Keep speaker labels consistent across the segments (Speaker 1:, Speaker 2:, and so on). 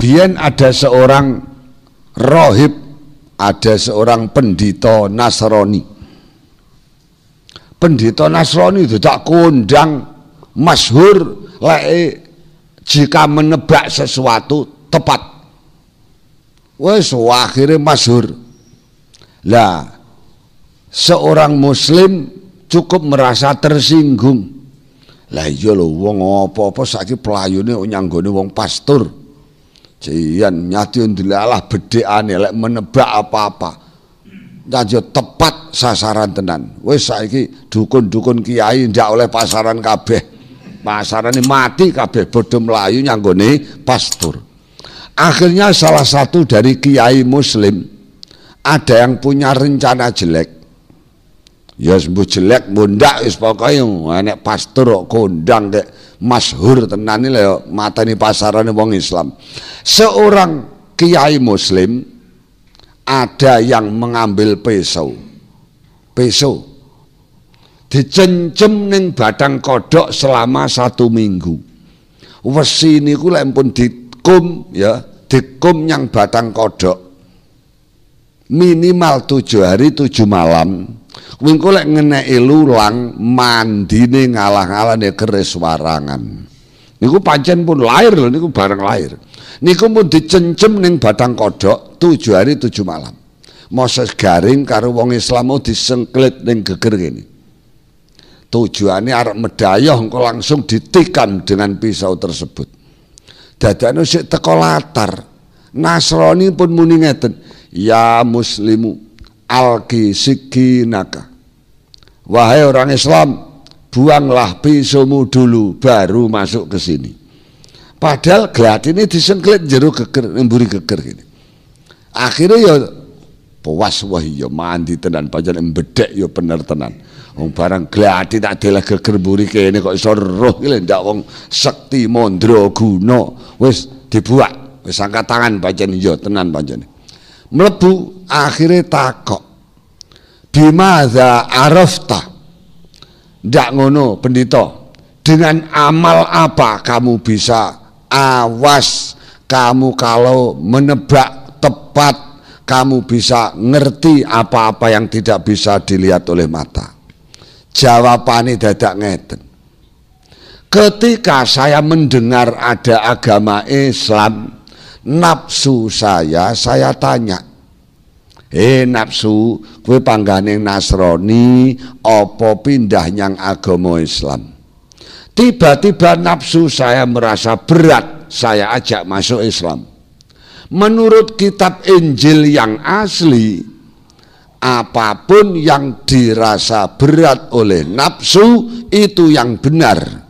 Speaker 1: Bien ada seorang rohib, ada seorang pendito Nasrani. Pendito Nasrani itu tak kundang, masyhur lek jika menebak sesuatu tepat Wes akhirnya masyhur. Lah seorang muslim cukup merasa tersinggung. Lah iya lho wong apa-apa saiki pelayune nyanggone wong pastur. Jian nyati ndelalah bedhekane lek menebak apa-apa. Janji tepat sasaran tenan. Wis saiki dukun-dukun kiai ndak oleh pasaran kabeh. ini mati kabeh bodho mlayu nyanggone pastur. Akhirnya salah satu dari kiai muslim ada yang punya rencana jelek. Ya sembuh jelek mundak wis pokoke Ini pastor kok kondang kek masyhur tenan ini mata ini pasaran wong Islam. Seorang kiai muslim ada yang mengambil pisau. Pisau dicencem ning badang kodok selama satu minggu. Wesi niku lek pun dikum ya dikum yang batang kodok minimal tujuh hari tujuh malam wingko lek ngeneki lulang mandine ngalah-alane keris warangan niku pancen pun lahir loh, niku bareng lahir niku pun dicencem neng batang kodok tujuh hari tujuh malam moses garing karo wong Islam oh, disengklit ning geger kene tujuannya arep medayoh engko langsung ditikam dengan pisau tersebut dadane sik teko latar Nasrani pun muni ngeten ya muslimu alki sikinaka wahai orang Islam buanglah pisumu dulu baru masuk ke sini padahal gelat ini disengklit jeruk keker emburi keker gini akhirnya ya puas wah ya mandi tenan pajan embedek yo ya bener tenan Wong barang gladi tak geger mburi kene kok iso roh iki ndak wong sekti mandra guna. Wis dibuak, wis angkat tangan pancen iya tenan pancen. Mlebu akhire takok. Bimadza arafta? Ndak ngono pendito. Dengan amal apa kamu bisa awas kamu kalau menebak tepat kamu bisa ngerti apa-apa yang tidak bisa dilihat oleh mata jawabannya dadak ngeten. Ketika saya mendengar ada agama Islam, nafsu saya saya tanya, "Eh nafsu, kue panggane Nasrani opo pindah yang agama Islam?" Tiba-tiba nafsu saya merasa berat, saya ajak masuk Islam. Menurut kitab Injil yang asli, apapun yang dirasa berat oleh nafsu itu yang benar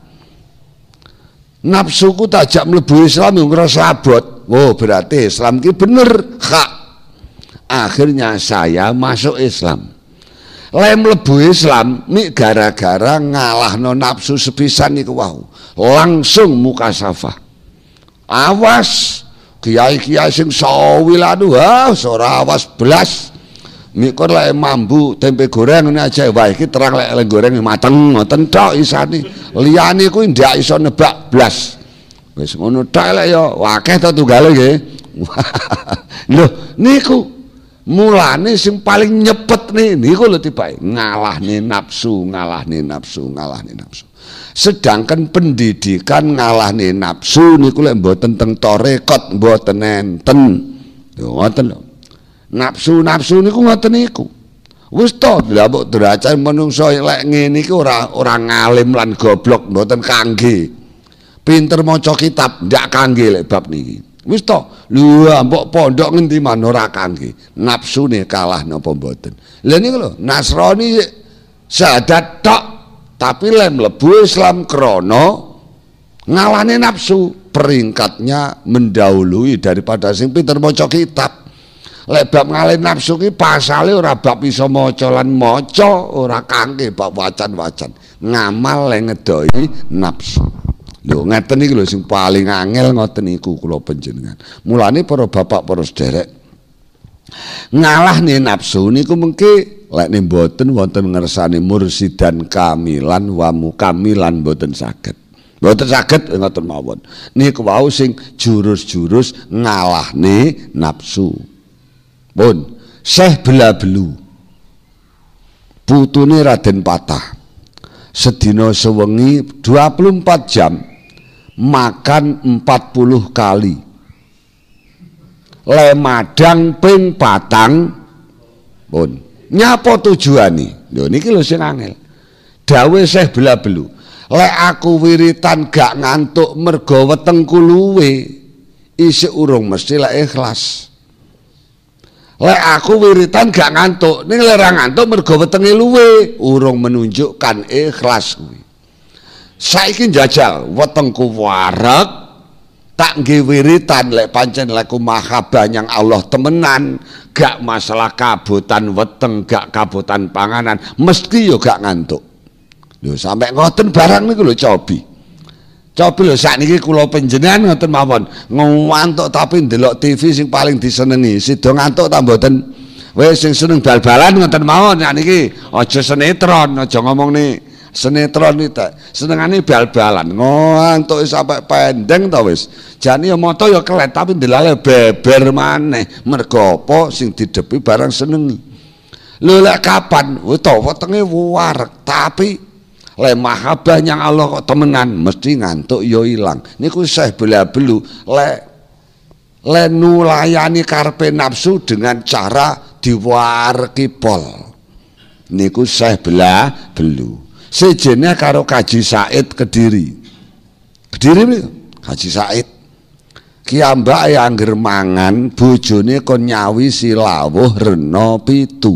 Speaker 1: ku tajak melebu Islam yang ngerasa abot oh berarti Islam itu benar, hak akhirnya saya masuk Islam lem lebu Islam ini gara-gara ngalah no nafsu sepisan itu wow langsung muka safa awas kiai kiai sing sawi ladu ha sora awas belas mikor lek mambu tempe goreng ini aja wae iki terang lek lek mateng ngoten tok isane liyane kuwi ndak iso nebak blas wis ngono tok lek yo akeh to tunggale nggih lho niku mulane sing paling nyepet nih niku lho tiba ngalah nih nafsu ngalah nih nafsu ngalah nih nafsu sedangkan pendidikan ngalah nih nafsu niku lek mboten teng torekot mboten enten Yo, ngoten lho. nafsu nafsu niku ngoten niku wis to lha mbok derajat menungso lek ngene iki ora ora ngalim lan goblok mboten kangge pinter maca kitab ndak kangge lek bab niki wis to lho mbok pondok ngendi man ora kangge nafsune kalah napa mboten lha niku lho Nasrani sadat tok tapi lem mlebu Islam krana ngalane nafsu peringkatnya mendahului daripada sing pinter maca kitab lek bab ngalih nafsu ki pasale ora bab iso maca lan maca ora kangge bab wacan-wacan ngamal lek ngedohi nafsu lho ngeten iki lho sing paling angel ngoten iku kula panjenengan mulane para bapak para sederek ngalah nih nafsu niku mengki lek ne mboten wonten ngersani mursidan kamilan wa mukamilan mboten saged mboten saged ngoten mawon niku wau sing jurus-jurus ngalah nafsu Pun, Syekh Bela Belu. Putune Raden Patah. Sedina sewengi 24 jam makan 40 kali. Lemadang ping patang pun. Nyapa tujuane? Lho niki lho sing angel. Dawe Syekh Bela Belu. Lek aku wiritan gak ngantuk mergo wetengku luwe. isi urung mesti lek ikhlas. Lek aku wiritan gak ngantuk, ning lera ngantuk mergo wetenge luwe, urung menunjukkan ikhlas kuwi. Saiki njajal wetengku warak tak nggih wiritan lek pancen laku mahabah yang Allah temenan, gak masalah kabutan weteng, gak kabutan panganan, mesti yo gak ngantuk. Lho sampe ngoten barang niku lho cobi. Cobi lho sak niki kula panjenengan ngoten mawon. Ngantuk tapi ndelok TV sing paling disenengi. Sido ngantuk ta mboten? Wis sing seneng bal-balan ngoten mawon sak niki. Aja senetron, aja ngomong ni sinetron iki Senengane bal-balan. Ngantuk wis sampe pendeng ta wis. Jane ya mata ya kelet tapi ndelale beber maneh. Mergo apa sing didepi barang seneng. Lho lek kapan? Wis tau wetenge warek tapi le mahabbah yang Allah kok temenan mesti ngantuk yo ya hilang, ini ku saya bela belu le le nulayani karpe nafsu dengan cara diwar kipol, ini ku saya bela belu sejenis karo kaji Said Kediri Kediri Haji Said kiambak ya angger mangan bojone kon nyawi silawuh rena pitu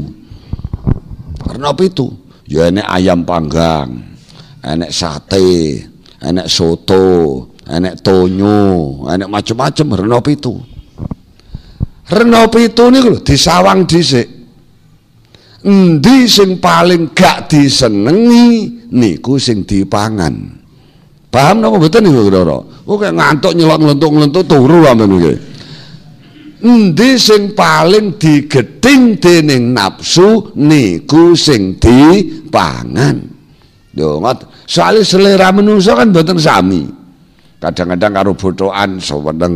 Speaker 1: rena pitu ya enek ayam panggang enek sate enek soto enek tonyo enek macem-macem renopitu. Renopitu renop itu disawang disik ndi sing paling gak disenengi niku sing dipangan paham nopo betul nih kira-kira kok kayak ngantuk nyelot ngelentuk ngelentuk turu lah menurut endi sing paling digeting dening nafsu niku sing dipangan. Lho ngot, soalé selera manungsa kan boten sami. Kadang-kadang karo bothokan seneng.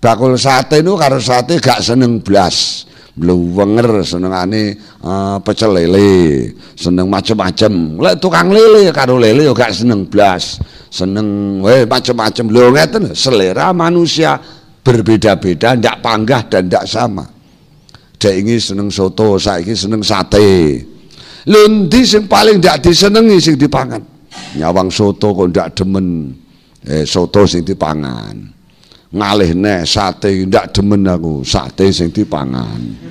Speaker 1: Bakul sate niku karo sate gak seneng blas. Bluwenger senengane uh, pecel lele, seneng macem-macem. Lek tukang lele karo lele yo gak seneng blas. Seneng weh macem-macem. Lho ngeten selera manusia berbeda-beda, ndak panggah dan ndak sama. Dia ingin seneng soto, saya ingin seneng sate. Lundi sing paling tidak disenengi sing dipangan. Nyawang soto kok ndak demen. Eh, soto sing dipangan. Ngalih nih sate ndak demen aku, sate sing dipangan.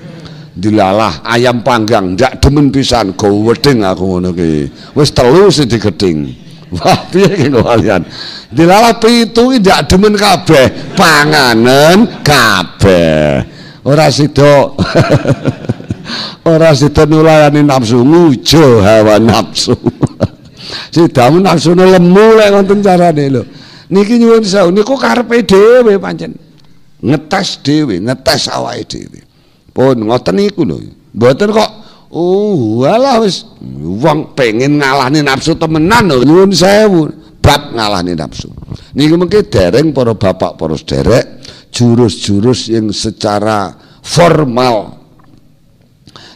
Speaker 1: dilalah ayam panggang ndak demen pisan goweding aku ngono ki wis telu sing digeding Wah, piye iki kalian? Dilalah pitu iki ndak demen kabeh panganan kabeh. Ora sida. Ora sida nulayani nafsu ngujo hawa nafsu. sida nafsu nafsu lemu lek wonten carane lho. Niki nyuwun sawu niku karepe dhewe pancen. Ngetes dhewe, ngetes awake dhewe. Pun ngoten niku lho. Mboten kok Oh, alah wis wong pengen ngalahne nafsu temenan lho nyuwun sewu bab ngalahne nafsu. Niki mengke dereng para bapak para sederek jurus-jurus yang secara formal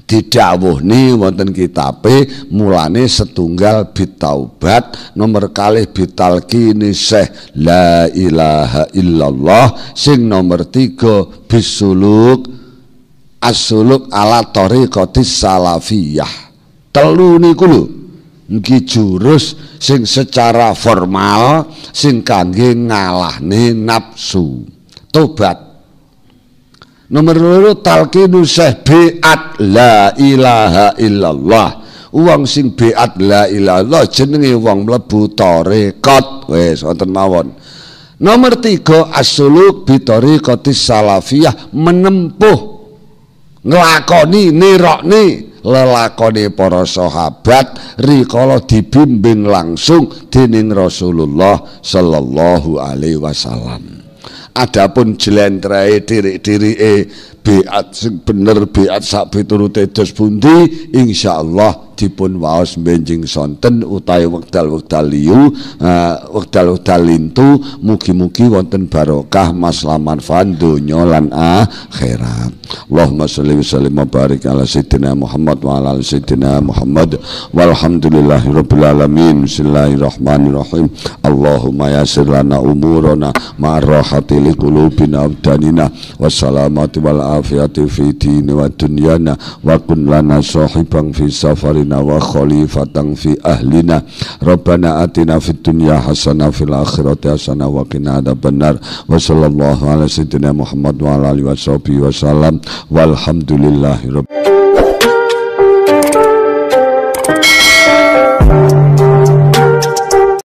Speaker 1: didawuh nih wonten kitab mulane setunggal bitaubat nomor kali bital kini seh la ilaha illallah sing nomor tiga bisuluk asuluk ala tariqatis salafiyah telu niku lho iki jurus sing secara formal sing kangge ngalahne nafsu tobat nomor loro talqinu bi'at la ilaha illallah wong sing be'at la ilaha illallah jenenge wong mlebu tarekat wis wonten mawon nomor 3 Asuluk bi tarekatis salafiyah menempuh nglakoni nirokne lelakone para sahabat rikala dibimbing langsung dening Rasulullah sallallahu alaihi wasallam adapun jelentrehe diri e biat sing bener biat sak piturute dos pundi insyaallah dipun waos benjing sonten utahe wekdal-wekdal liyu uh, wekdal-wekdal lintu mugi-mugi wonten barokah maslahat manfaat donya lan akhirat Allahumma sholli wa sallim barik ala sayyidina Muhammad wa ala sayyidina Muhammad rabbil alamin bismillahirrahmanirrahim Allahumma yassir lana umurana ma rahati li qulubina abdanina salamati wal afiyati fi dini wa dunyana wa kun lana sahibang fi safarina wa khalifatan fi ahlina Rabbana atina fid dunya hasanah fil akhirati hasanah wa qina adzabannar wa sallallahu ala sayyidina Muhammad wa ala alihi wa salam walhamdulillahi rabbil